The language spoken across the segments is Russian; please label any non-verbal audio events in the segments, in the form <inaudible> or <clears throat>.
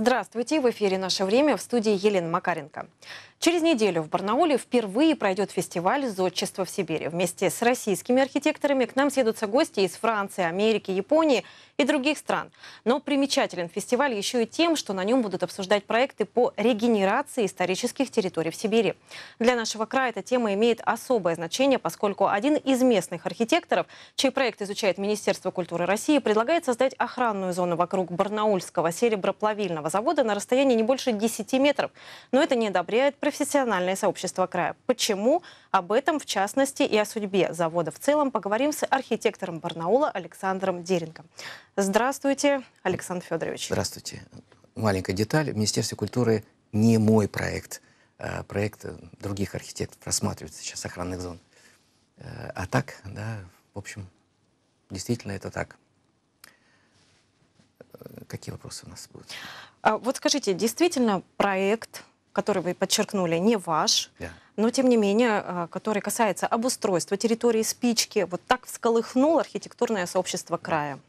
Здравствуйте, в эфире «Наше время» в студии Елена Макаренко. Через неделю в Барнауле впервые пройдет фестиваль «Зодчество в Сибири». Вместе с российскими архитекторами к нам съедутся гости из Франции, Америки, Японии и других стран. Но примечателен фестиваль еще и тем, что на нем будут обсуждать проекты по регенерации исторических территорий в Сибири. Для нашего края эта тема имеет особое значение, поскольку один из местных архитекторов, чей проект изучает Министерство культуры России, предлагает создать охранную зону вокруг Барнаульского сереброплавильного завода на расстоянии не больше 10 метров. Но это не одобряет профессиональное сообщество края. Почему? Об этом, в частности, и о судьбе завода в целом поговорим с архитектором Барнаула Александром Дерингом. Здравствуйте, Александр Федорович. Здравствуйте. Маленькая деталь. Министерство культуры не мой проект. Э, проект э, других архитекторов рассматривается сейчас охранных зон. Э, а так, да, в общем, действительно это так. Какие вопросы у нас будут? А вот скажите, действительно проект который вы подчеркнули, не ваш, yeah. но тем не менее, а, который касается обустройства территории спички, вот так всколыхнул архитектурное сообщество края.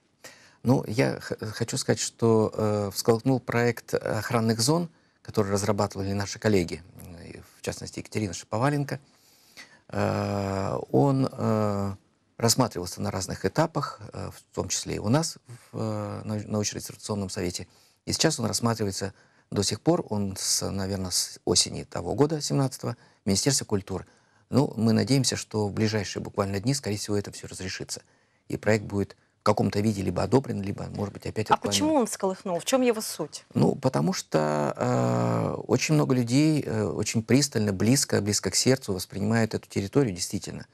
Ну, я хочу сказать, что э, всколыхнул проект охранных зон, который разрабатывали наши коллеги, э, в частности, Екатерина Шиповаленко. Э, он э, рассматривался на разных этапах, э, в том числе и у нас в э, научно-реставрационном совете. И сейчас он рассматривается до сих пор он, с, наверное, с осени того года, 17-го, Министерство культуры. Ну, мы надеемся, что в ближайшие буквально дни, скорее всего, это все разрешится. И проект будет в каком-то виде либо одобрен, либо, может быть, опять а отклонен. А почему он сколыхнул? В чем его суть? Ну, потому что э, очень много людей э, очень пристально, близко, близко к сердцу воспринимают эту территорию, действительно.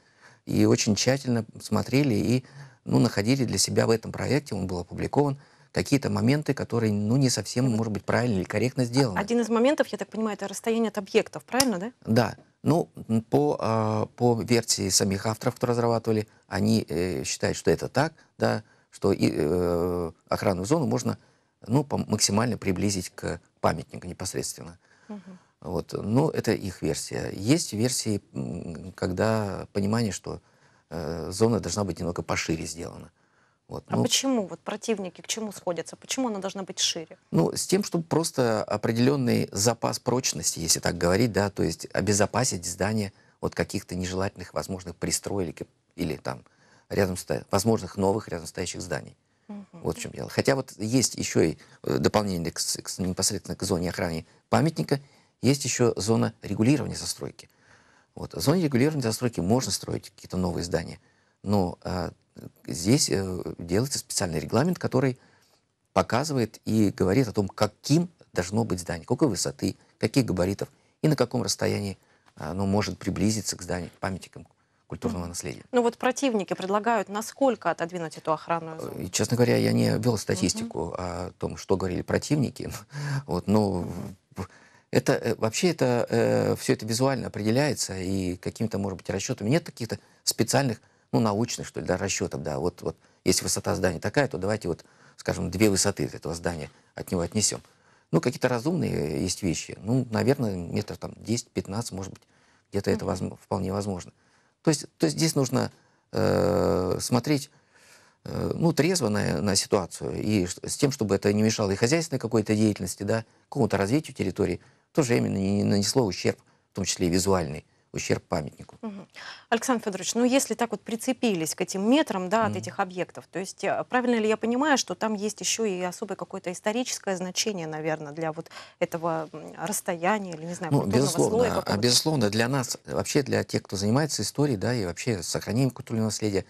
И очень тщательно смотрели и, ну, находили для себя в этом проекте, он был опубликован, какие-то моменты, которые, ну, не совсем, может быть, правильно или корректно а, сделаны. Один из моментов, я так понимаю, это расстояние от объектов, правильно, да? Да. Ну, по, а, по версии самих авторов, кто разрабатывали, они э, считают, что это так, да, что и, э, охранную зону можно ну, максимально приблизить к памятнику непосредственно. Вот. Но ну, это их версия. Есть версии, когда понимание, что э, зона должна быть немного пошире сделана. Вот, а ну, почему вот противники к чему сходятся? Почему она должна быть шире? Ну, с тем, чтобы просто определенный запас прочности, если так говорить, да, то есть обезопасить здание от каких-то нежелательных возможных пристроек или, там рядом ста- возможных новых рядом стоящих зданий. Угу. Вот в чем дело. Хотя вот есть еще и э, дополнение к, к, непосредственно к зоне охраны памятника, есть еще зона регулирования застройки. Вот. В зоне регулирования застройки можно строить какие-то новые здания. Но э, здесь э, делается специальный регламент, который показывает и говорит о том, каким должно быть здание, какой высоты, каких габаритов и на каком расстоянии оно может приблизиться к зданию, к памятникам культурного наследия. Ну вот противники предлагают, насколько отодвинуть эту охранную зону? честно говоря, я не вел статистику mm-hmm. о том, что говорили противники. <laughs> вот, но ну, mm-hmm. это э, вообще это э, все это визуально определяется и каким-то, может быть, расчетами нет каких-то специальных ну, научных, что ли, да, расчетов, да, вот, вот, если высота здания такая, то давайте вот, скажем, две высоты этого здания от него отнесем. Ну, какие-то разумные э, есть вещи. Ну, наверное, метров там 10-15, может быть, где-то это возможно, вполне возможно. То есть, то есть здесь нужно э, смотреть э, ну, трезво на, на ситуацию, и с тем, чтобы это не мешало и хозяйственной какой-то деятельности, да, какому-то развитию территории, тоже именно не нанесло ущерб, в том числе и визуальный ущерб памятнику. Александр Федорович, ну если так вот прицепились к этим метрам, да, от mm. этих объектов, то есть э, правильно ли я понимаю, что там есть еще и особое какое-то историческое значение, наверное, для вот этого расстояния или, не знаю, ну, безусловно, слоя а безусловно, для нас, вообще для тех, кто занимается историей, да, и вообще сохранением культурного наследия,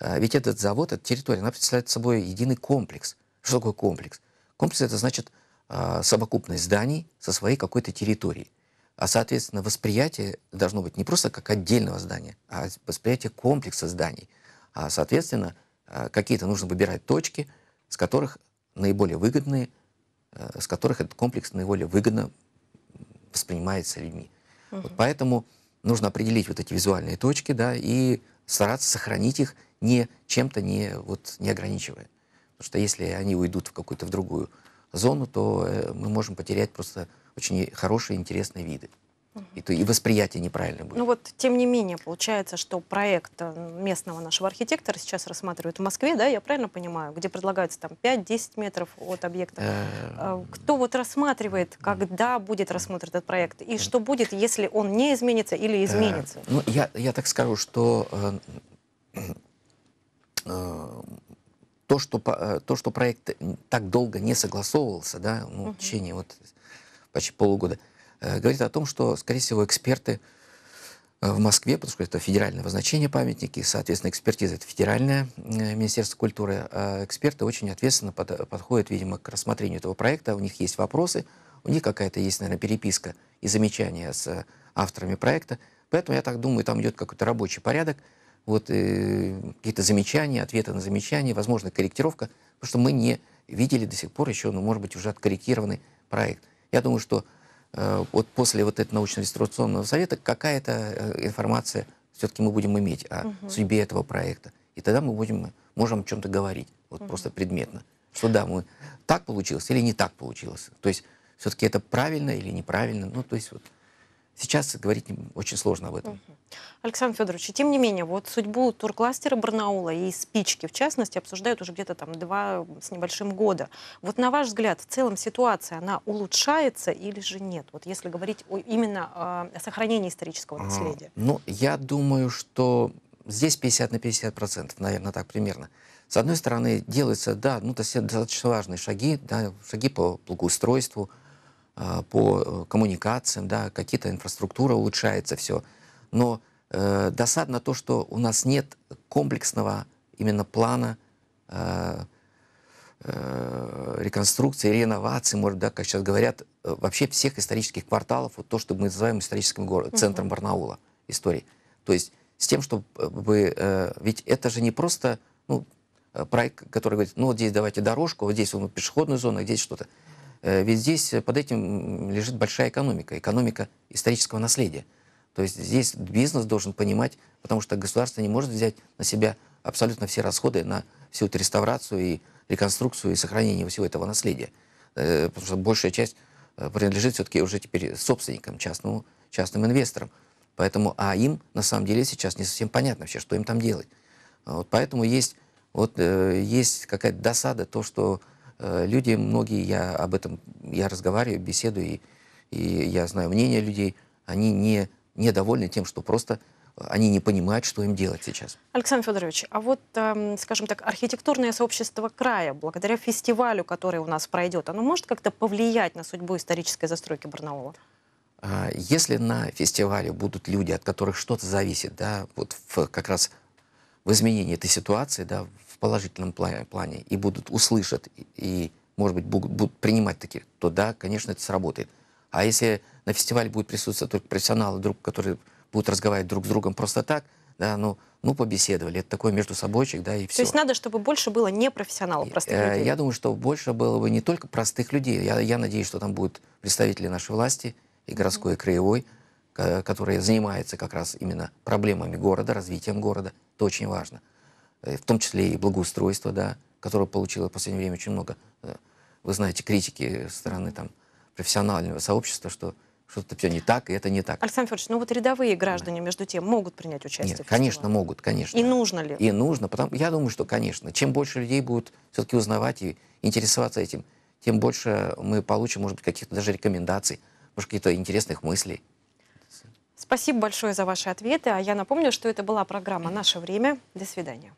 э, ведь этот завод, эта территория, она представляет собой единый комплекс. Что такое комплекс? Комплекс – это значит а, совокупность зданий со своей какой-то территорией. А, соответственно, восприятие должно быть не просто как отдельного здания, а восприятие комплекса зданий. А, соответственно, а, какие-то нужно выбирать точки, с которых наиболее выгодные, э, с которых этот комплекс наиболее выгодно воспринимается людьми. Угу. Вот поэтому нужно определить вот эти визуальные точки, да, и стараться сохранить их, не чем-то не, вот, не ограничивая. Потому что если они уйдут в какую-то в другую зону, то э, мы можем потерять просто очень хорошие, интересные виды. И, то, и восприятие неправильно будет. Ну вот, тем не менее, получается, что проект э, местного нашего архитектора сейчас рассматривают в Москве, да, я правильно понимаю, где предлагается там 5-10 метров от объекта. Э, кто вот рассматривает, когда будет рассмотрен этот проект, и что будет, если он не изменится или изменится? Ну, я, я так скажу, что <clears throat> то, что, э, то, что проект так долго не согласовывался, да, ну, угу. в течение вот почти полугода, э, говорит о том, что, скорее всего, эксперты э, в Москве, потому что это федеральное обозначение памятники, соответственно, экспертиза это федеральное Министерство культуры, а эксперты очень ответственно под, подходят, видимо, к рассмотрению этого проекта, у них есть вопросы, у них какая-то есть, наверное, переписка и замечания с авторами проекта, поэтому, я так думаю, там идет какой-то рабочий порядок, вот, э, какие-то замечания, ответы на замечания, возможно, корректировка, потому что мы не видели до сих пор еще, ну, может быть, уже откорректированный проект. Я думаю, что э, вот после вот этого научно-реставрационного совета какая-то э, информация все-таки мы будем иметь о угу. судьбе этого проекта. И тогда мы будем, можем о чем-то говорить, вот угу. просто предметно. Что да, мы так получилось или не так получилось. То есть все-таки это правильно или неправильно. Ну, то есть вот Сейчас говорить очень сложно об этом. Александр Федорович, тем не менее, вот судьбу туркластера Барнаула и спички, в частности, обсуждают уже где-то там два с небольшим года. Вот на ваш взгляд, в целом ситуация, она улучшается или же нет? Вот если говорить о, именно о сохранении исторического а, наследия. Ну, я думаю, что здесь 50 на 50 процентов, наверное, так примерно. С одной стороны, делаются, да, ну, достаточно важные шаги, да, шаги по благоустройству, а, по э, коммуникациям, да, какие-то инфраструктура улучшается, все. Но э, досадно то, что у нас нет комплексного именно плана э, э, реконструкции, реновации, может, да, как сейчас говорят, э, вообще всех исторических кварталов, вот то, что мы называем историческим город, угу. центром Барнаула истории. То есть с тем, чтобы... Э, э, ведь это же не просто ну, проект, который говорит, ну, вот здесь давайте дорожку, вот здесь вот пешеходную зону, а здесь что-то. Э, ведь здесь э, под этим лежит большая экономика, экономика исторического наследия. То есть здесь бизнес должен понимать, потому что государство не может взять на себя абсолютно все расходы на всю эту реставрацию и реконструкцию и сохранение всего этого наследия. Э, потому что большая часть принадлежит все-таки уже теперь собственникам, частному, частным инвесторам. Поэтому, а им на самом деле сейчас не совсем понятно вообще, что им там делать. А вот поэтому есть, вот, есть какая-то досада, то, что Э, люди многие, я об этом, я разговариваю, беседую, и, и я знаю мнение людей, они не недовольны тем, что просто э, они не понимают, что им делать сейчас. Александр Федорович, а вот, эм, скажем так, архитектурное сообщество края, благодаря фестивалю, который у нас пройдет, оно может как-то повлиять на судьбу исторической застройки Барнаула? А, если на фестивале будут люди, от которых что-то зависит, да, вот в, как раз в изменении этой ситуации, да, положительном плане и будут услышат и, может быть, будут, будут принимать такие то да, конечно, это сработает. А если на фестивале будет присутствовать только профессионалы, друг, которые будут разговаривать друг с другом просто так, да, ну, ну побеседовали, это такое между собойчик, да, и все. То есть надо, чтобы больше было не профессионалов, простых э, людей? Я думаю, что больше было бы не только простых людей. Я, я надеюсь, что там будут представители нашей власти, и городской, mm -hmm. и краевой, которые занимаются как раз именно проблемами города, развитием города. Это очень важно. Э, в том числе и благоустройство, да, которое получило в последнее время очень много, э, вы знаете, критики со стороны там, профессионального сообщества, что что-то все не так, и это не так. Александр Федорович, ну вот рядовые граждане, да. между тем, могут принять участие Нет, в конечно, могут, конечно. И нужно ли? И нужно, потому я думаю, что, конечно, чем больше людей будут все-таки узнавать и интересоваться этим, тем больше мы получим, может быть, каких-то даже рекомендаций, может, каких-то интересных мыслей. Спасибо большое за ваши ответы. А я напомню, что это была программа «Наше время». До свидания.